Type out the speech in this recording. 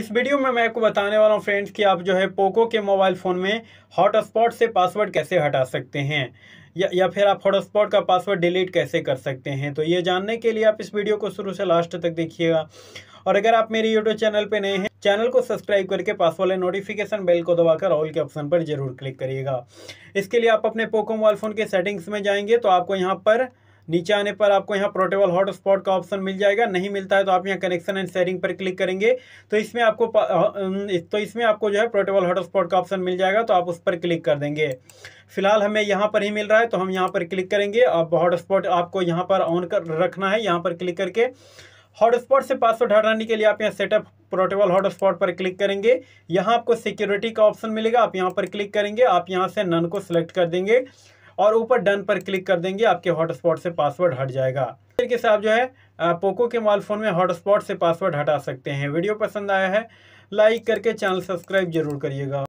इस वीडियो में मैं आपको बताने वाला हूँ फ्रेंड्स कि आप जो है पोको के मोबाइल फ़ोन में हॉटस्पॉट से पासवर्ड कैसे हटा सकते हैं या या फिर आप हॉटस्पॉट का पासवर्ड डिलीट कैसे कर सकते हैं तो ये जानने के लिए आप इस वीडियो को शुरू से लास्ट तक देखिएगा और अगर आप मेरे यूट्यूब चैनल पर नए हैं चैनल को सब्सक्राइब करके पास वाले नोटिफिकेशन बेल को दबाकर ऑल के ऑप्शन पर जरूर क्लिक करिएगा इसके लिए आप अपने पोको मोबाइल फ़ोन के सेटिंग्स में जाएंगे तो आपको यहाँ पर नीचे आने पर आपको यहाँ पोर्टेबल हॉटस्पॉट का ऑप्शन मिल जाएगा नहीं मिलता है तो आप यहाँ कनेक्शन एंड शेयरिंग पर क्लिक करेंगे तो इसमें आपको तो इसमें आपको जो है पोर्टेबल हॉटस्पॉट का ऑप्शन मिल जाएगा तो आप उस पर क्लिक कर देंगे फिलहाल हमें यहाँ पर ही मिल रहा है तो हम यहाँ पर क्लिक करेंगे अब हॉटस्पॉट आपको यहाँ पर ऑन कर रखना है यहाँ पर क्लिक करके हॉटस्पॉट से पासवर्ड हटाने के लिए आप यहाँ सेटअप प्रोटेबल हॉटस्पॉट पर क्लिक करेंगे यहाँ आपको सिक्योरिटी का ऑप्शन मिलेगा आप यहाँ पर क्लिक करेंगे आप यहाँ से नन को सिलेक्ट कर देंगे और ऊपर डन पर क्लिक कर देंगे आपके हॉटस्पॉट से पासवर्ड हट जाएगा तरीके से आप जो है पोको के मोबाइल फ़ोन में हॉटस्पॉट से पासवर्ड हटा सकते हैं वीडियो पसंद आया है लाइक करके चैनल सब्सक्राइब जरूर करिएगा